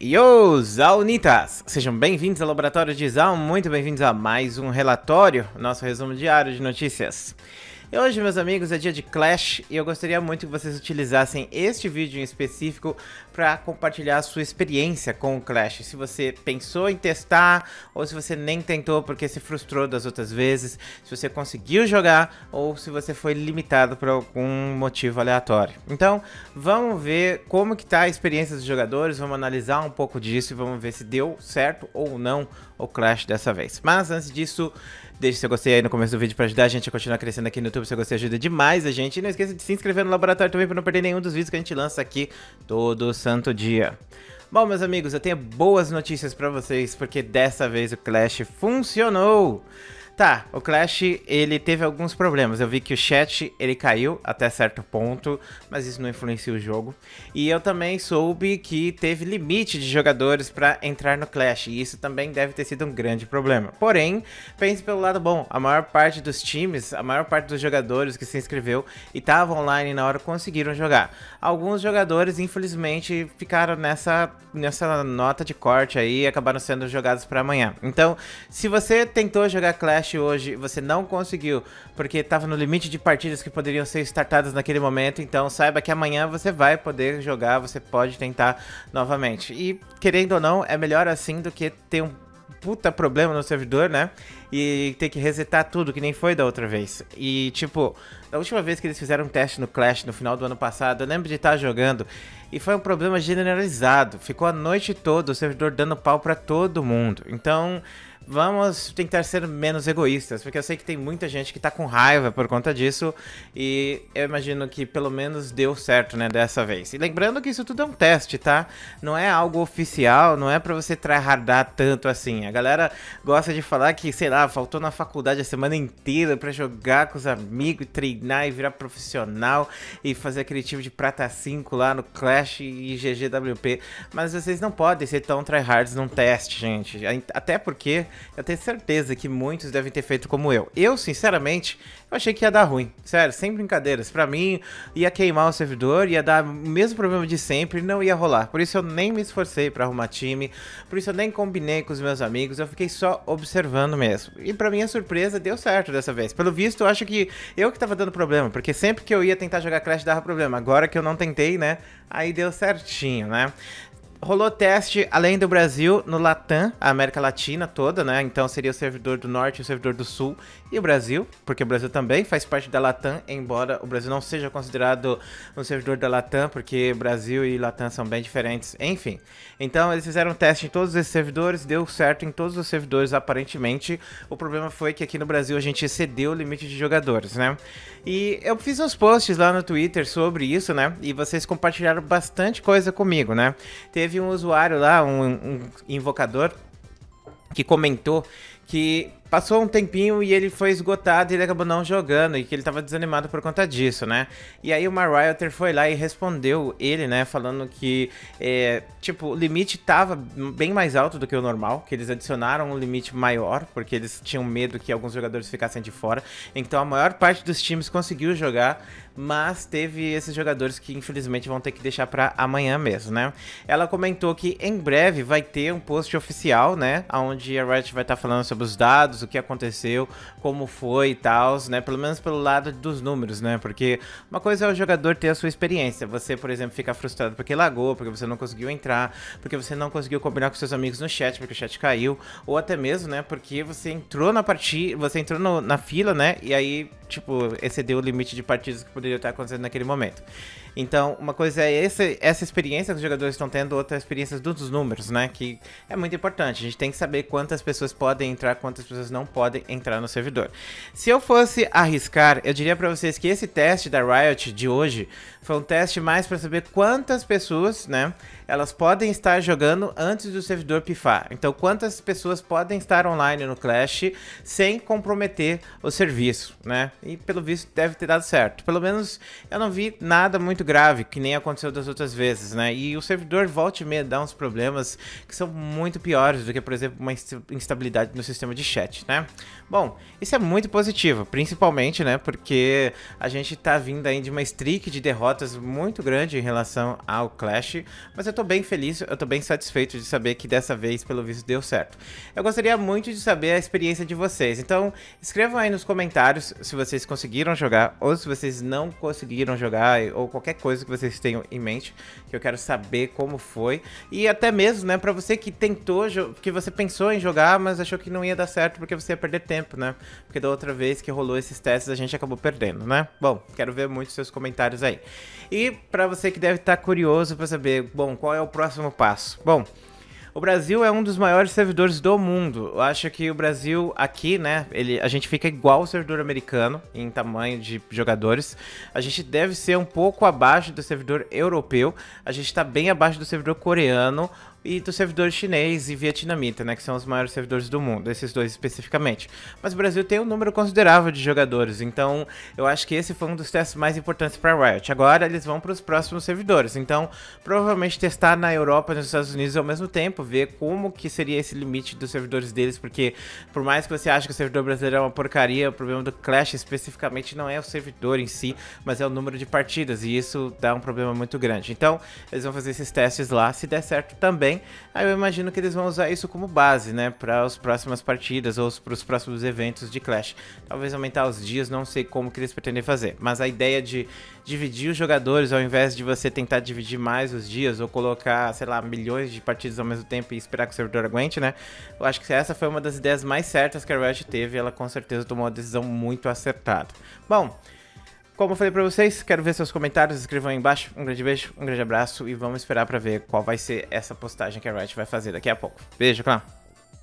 Yo, Zaunitas! Sejam bem-vindos ao Laboratório de Zaun, muito bem-vindos a mais um relatório, nosso resumo diário de notícias. E hoje, meus amigos, é dia de Clash e eu gostaria muito que vocês utilizassem este vídeo em específico para compartilhar a sua experiência com o Clash. Se você pensou em testar ou se você nem tentou porque se frustrou das outras vezes, se você conseguiu jogar ou se você foi limitado por algum motivo aleatório. Então, vamos ver como que tá a experiência dos jogadores, vamos analisar um pouco disso e vamos ver se deu certo ou não o Clash dessa vez. Mas antes disso, deixe seu gostei aí no começo do vídeo para ajudar a gente a continuar crescendo aqui no YouTube YouTube se você ajuda demais a gente. E não esqueça de se inscrever no laboratório também para não perder nenhum dos vídeos que a gente lança aqui todo santo dia. Bom, meus amigos, eu tenho boas notícias para vocês, porque dessa vez o Clash funcionou! Tá, o Clash, ele teve alguns problemas. Eu vi que o chat, ele caiu até certo ponto, mas isso não influencia o jogo. E eu também soube que teve limite de jogadores para entrar no Clash, e isso também deve ter sido um grande problema. Porém, pense pelo lado bom, a maior parte dos times, a maior parte dos jogadores que se inscreveu e tava online na hora conseguiram jogar. Alguns jogadores, infelizmente, ficaram nessa, nessa nota de corte aí e acabaram sendo jogados para amanhã. Então, se você tentou jogar Clash hoje você não conseguiu, porque estava no limite de partidas que poderiam ser startadas naquele momento, então saiba que amanhã você vai poder jogar, você pode tentar novamente. E querendo ou não, é melhor assim do que ter um puta problema no servidor, né? E ter que resetar tudo, que nem foi da outra vez. E, tipo, da última vez que eles fizeram um teste no Clash, no final do ano passado, eu lembro de estar tá jogando e foi um problema generalizado. Ficou a noite toda o servidor dando pau para todo mundo. Então, vamos tentar ser menos egoístas, porque eu sei que tem muita gente que tá com raiva por conta disso e eu imagino que pelo menos deu certo, né, dessa vez. E lembrando que isso tudo é um teste, tá? Não é algo oficial, não é para você tryhardar tanto assim. A galera gosta de falar que, sei lá, faltou na faculdade a semana inteira para jogar com os amigos, treinar e virar profissional e fazer aquele time de prata 5 lá no Clash e GGWP, mas vocês não podem ser tão tryhards num teste, gente. Até porque eu tenho certeza que muitos devem ter feito como eu. Eu, sinceramente, eu achei que ia dar ruim. Sério, sem brincadeiras. Para mim, ia queimar o servidor, ia dar o mesmo problema de sempre, não ia rolar. Por isso eu nem me esforcei para arrumar time, por isso eu nem combinei com os meus amigos, eu fiquei só observando mesmo. E para minha surpresa, deu certo dessa vez. Pelo visto, eu acho que eu que tava dando problema, porque sempre que eu ia tentar jogar Crash dava problema. Agora que eu não tentei, né? Aí deu certinho, né? rolou teste além do Brasil no Latam, a América Latina toda, né? Então seria o servidor do Norte, o servidor do Sul e o Brasil, porque o Brasil também faz parte da Latam, embora o Brasil não seja considerado um servidor da Latam, porque Brasil e Latam são bem diferentes, enfim. Então eles fizeram um teste em todos esses servidores, deu certo em todos os servidores aparentemente. O problema foi que aqui no Brasil a gente excedeu o limite de jogadores, né? E eu fiz uns posts lá no Twitter sobre isso, né? E vocês compartilharam bastante coisa comigo, né? Teve teve um usuário lá, um, um invocador, que comentou que passou um tempinho e ele foi esgotado e ele acabou não jogando e que ele tava desanimado por conta disso, né? E aí uma Rioter foi lá e respondeu ele, né? Falando que, é, tipo, o limite tava bem mais alto do que o normal, que eles adicionaram um limite maior, porque eles tinham medo que alguns jogadores ficassem de fora. Então a maior parte dos times conseguiu jogar, mas teve esses jogadores que infelizmente vão ter que deixar para amanhã mesmo, né? Ela comentou que em breve vai ter um post oficial, né? Onde a Riot vai estar tá falando sobre os dados dados, o que aconteceu, como foi e tal, né? Pelo menos pelo lado dos números, né? Porque uma coisa é o jogador ter a sua experiência. Você, por exemplo, fica frustrado porque lagou, porque você não conseguiu entrar, porque você não conseguiu combinar com seus amigos no chat, porque o chat caiu, ou até mesmo, né? Porque você entrou na partida, você entrou no, na fila, né? E aí, tipo, excedeu o limite de partidas que poderia estar acontecendo naquele momento. Então, uma coisa é esse, essa experiência que os jogadores estão tendo, outra é a experiência dos números, né? Que é muito importante. A gente tem que saber quantas pessoas podem entrar, quantas pessoas não podem entrar no servidor. Se eu fosse arriscar, eu diria para vocês que esse teste da Riot de hoje foi um teste mais para saber quantas pessoas, né, elas podem estar jogando antes do servidor pifar. Então, quantas pessoas podem estar online no Clash sem comprometer o serviço, né? E pelo visto deve ter dado certo. Pelo menos eu não vi nada muito muito grave, que nem aconteceu das outras vezes, né? E o servidor volte me meia dá uns problemas que são muito piores do que, por exemplo, uma instabilidade no sistema de chat, né? Bom, isso é muito positivo, principalmente, né? Porque a gente tá vindo aí de uma streak de derrotas muito grande em relação ao Clash, mas eu tô bem feliz, eu tô bem satisfeito de saber que dessa vez, pelo visto, deu certo. Eu gostaria muito de saber a experiência de vocês, então escrevam aí nos comentários se vocês conseguiram jogar ou se vocês não conseguiram jogar ou qualquer qualquer coisa que vocês tenham em mente, que eu quero saber como foi. E até mesmo, né, para você que tentou, que você pensou em jogar, mas achou que não ia dar certo porque você ia perder tempo, né? Porque da outra vez que rolou esses testes, a gente acabou perdendo, né? Bom, quero ver muito seus comentários aí. E para você que deve estar tá curioso para saber, bom, qual é o próximo passo? Bom, o Brasil é um dos maiores servidores do mundo. Eu acho que o Brasil aqui, né, ele, a gente fica igual o servidor americano em tamanho de jogadores. A gente deve ser um pouco abaixo do servidor europeu. A gente está bem abaixo do servidor coreano e do servidor chinês e vietnamita, né, que são os maiores servidores do mundo, esses dois especificamente. Mas o Brasil tem um número considerável de jogadores, então eu acho que esse foi um dos testes mais importantes para Riot. Agora eles vão para os próximos servidores, então provavelmente testar na Europa e nos Estados Unidos ao mesmo tempo, ver como que seria esse limite dos servidores deles, porque por mais que você ache que o servidor brasileiro é uma porcaria, o problema do Clash especificamente não é o servidor em si, mas é o número de partidas, e isso dá um problema muito grande. Então, eles vão fazer esses testes lá, se der certo também, aí eu imagino que eles vão usar isso como base, né, para as próximas partidas ou para os próximos eventos de Clash. Talvez aumentar os dias, não sei como que eles pretendem fazer, mas a ideia de dividir os jogadores ao invés de você tentar dividir mais os dias ou colocar, sei lá, milhões de partidas ao mesmo tempo e esperar que o servidor aguente, né? Eu acho que essa foi uma das ideias mais certas que a Riot teve. Ela com certeza tomou uma decisão muito acertada. Bom, como eu falei para vocês, quero ver seus comentários, escrevam aí embaixo. Um grande beijo, um grande abraço e vamos esperar para ver qual vai ser essa postagem que a Riot vai fazer daqui a pouco. Beijo, claro.